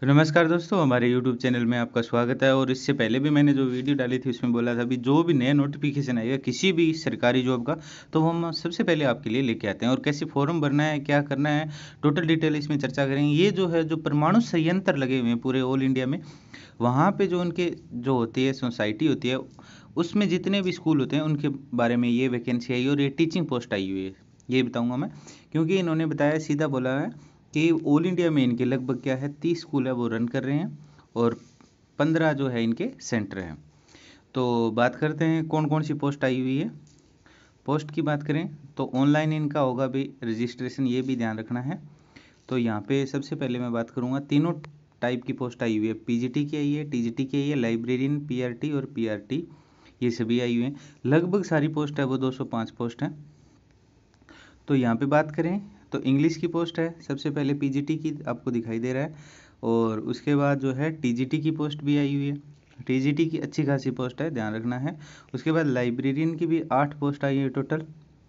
तो नमस्कार दोस्तों हमारे YouTube चैनल में आपका स्वागत है और इससे पहले भी मैंने जो वीडियो डाली थी उसमें बोला था भी जो भी नया नोटिफिकेशन आएगा किसी भी सरकारी जॉब का तो हम सबसे पहले आपके लिए लेके आते हैं और कैसे फॉर्म भरना है क्या करना है टोटल डिटेल इसमें चर्चा करेंगे ये जो है जो परमाणु संयंत्र लगे हुए हैं पूरे ऑल इंडिया में वहाँ पर जो उनके जो होती है सोसाइटी होती है उसमें जितने भी स्कूल होते हैं उनके बारे में ये वैकेंसी आई और ये टीचिंग पोस्ट आई हुई है ये बताऊँगा मैं क्योंकि इन्होंने बताया सीधा बोला है कि ऑल इंडिया में इनके लगभग क्या है तीस स्कूल है वो रन कर रहे हैं और पंद्रह जो है इनके सेंटर हैं तो बात करते हैं कौन कौन सी पोस्ट आई हुई है पोस्ट की बात करें तो ऑनलाइन इनका होगा भी रजिस्ट्रेशन ये भी ध्यान रखना है तो यहाँ पे सबसे पहले मैं बात करूँगा तीनों टाइप की पोस्ट आई हुई है पीजीटी की आई है टीजीटी की आई है लाइब्रेरियन पीआरटी और पीआरटी ये सभी आई हुई हैं लगभग सारी पोस्ट है वो 205 पोस्ट हैं तो यहाँ पे बात करें तो इंग्लिश की पोस्ट है सबसे पहले पीजीटी की आपको दिखाई दे रहा है और उसके बाद जो है टीजीटी की पोस्ट भी आई हुई है टीजीटी की अच्छी खासी पोस्ट है ध्यान रखना है उसके बाद लाइब्रेरियन की भी आठ पोस्ट आई है टोटल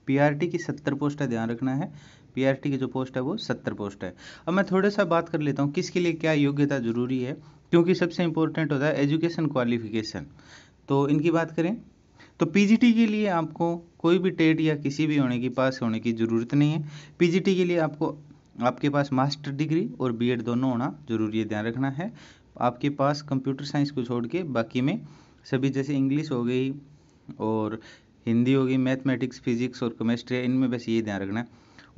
पीआरटी की सत्तर पोस्ट है ध्यान रखना है पीआरटी की जो पोस्ट है वो सत्तर पोस्ट है अब मैं थोड़ा सा बात कर लेता हूँ किसके लिए क्या योग्यता जरूरी है क्योंकि सबसे इम्पोर्टेंट होता है एजुकेशन क्वालिफिकेशन तो इनकी बात करें तो पीजीटी के लिए आपको कोई भी टेट या किसी भी होने की पास होने की ज़रूरत नहीं है पीजीटी के लिए आपको आपके पास मास्टर डिग्री और बीएड दोनों होना जरूरी है ध्यान रखना है आपके पास कंप्यूटर साइंस को छोड़ के बाकी में सभी जैसे इंग्लिश हो गई और हिंदी हो गई मैथमेटिक्स फिजिक्स और केमिस्ट्री इनमें बस ये ध्यान रखना है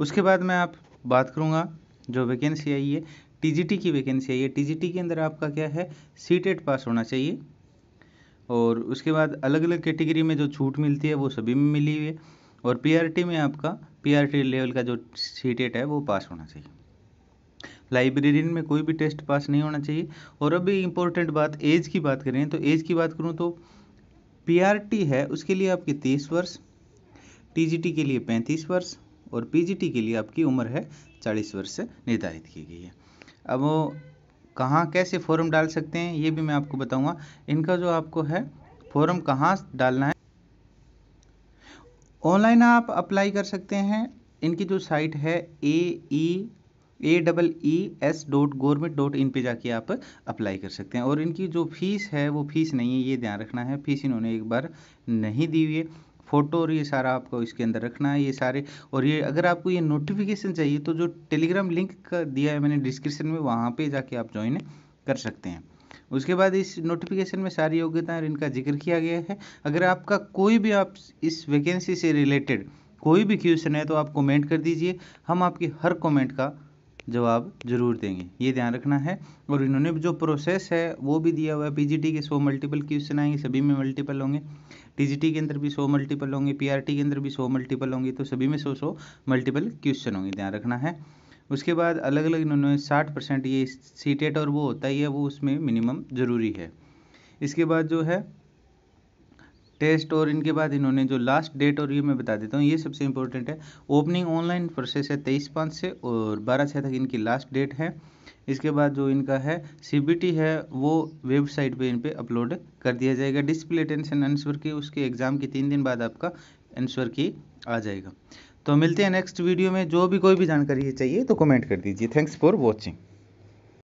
उसके बाद मैं आप बात करूँगा जो वैकेंसी आई है टी की वैकेंसी आई है टी के अंदर आपका क्या है सी पास e होना चाहिए और उसके बाद अलग अलग कैटेगरी में जो छूट मिलती है वो सभी में मिली हुई है और पीआरटी में आपका पीआरटी लेवल का जो सीटेट है वो पास होना चाहिए लाइब्रेरियन में कोई भी टेस्ट पास नहीं होना चाहिए और अभी इम्पोर्टेंट बात एज की बात करें तो एज की बात करूँ तो पी है उसके लिए आपकी तीस वर्ष टी के लिए पैंतीस वर्ष और पी के लिए आपकी उम्र है चालीस वर्ष से निर्धारित की गई है अब कहाँ कैसे फॉर्म डाल सकते हैं ये भी मैं आपको बताऊंगा इनका जो आपको है फॉर्म कहाँ डालना है ऑनलाइन आप अप्लाई कर सकते हैं इनकी जो साइट है A E A double E S dot government dot in पर जाके आप अप्लाई कर सकते हैं और इनकी जो फीस है वो फीस नहीं है ये ध्यान रखना है फीस इन्होंने एक बार नहीं दी हुई है फ़ोटो और ये सारा आपको इसके अंदर रखना है ये सारे और ये अगर आपको ये नोटिफिकेशन चाहिए तो जो टेलीग्राम लिंक का दिया है मैंने डिस्क्रिप्शन में वहाँ पर जाके आप ज्वाइन कर सकते हैं उसके बाद इस नोटिफिकेशन में सारी योग्यताएं और इनका जिक्र किया गया है अगर आपका कोई भी आप इस वैकेंसी से रिलेटेड कोई भी क्वेश्चन है तो आप कमेंट कर दीजिए हम आपकी हर कमेंट का जवाब जरूर देंगे ये ध्यान रखना है और इन्होंने जो प्रोसेस है वो भी दिया हुआ है पीजीटी के सो मल्टीपल क्वेश्चन आएंगे सभी में मल्टीपल होंगे टीजीटी के अंदर भी सो मल्टीपल होंगे पीआरटी के अंदर भी सौ मल्टीपल होंगे तो सभी में सौ सौ मल्टीपल क्वेश्चन होंगे ध्यान रखना है उसके बाद अलग अलग इन्होंने साठ परसेंट ये सीटेट और वो होता ही है वो उसमें मिनिमम ज़रूरी है इसके बाद जो है टेस्ट और इनके बाद इन्होंने जो लास्ट डेट और ये मैं बता देता हूँ ये सबसे इंपॉर्टेंट है ओपनिंग ऑनलाइन प्रोसेस है तेईस पाँच से और बारह छः तक इनकी लास्ट डेट है इसके बाद जो इनका है सी है वो वेबसाइट पे इन पर अपलोड कर दिया जाएगा डिस्प्ले टेंशन आंसर की उसके एग्ज़ाम के तीन दिन बाद आपका आंसर की आ जाएगा तो मिलते हैं नेक्स्ट वीडियो में जो भी कोई भी जानकारी चाहिए तो कमेंट कर दीजिए थैंक्स फॉर वॉचिंग